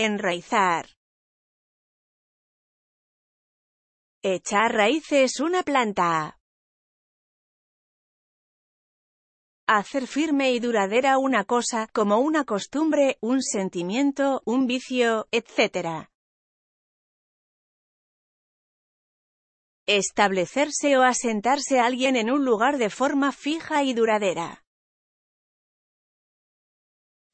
Enraizar. Echar raíces una planta. Hacer firme y duradera una cosa, como una costumbre, un sentimiento, un vicio, etc. Establecerse o asentarse alguien en un lugar de forma fija y duradera.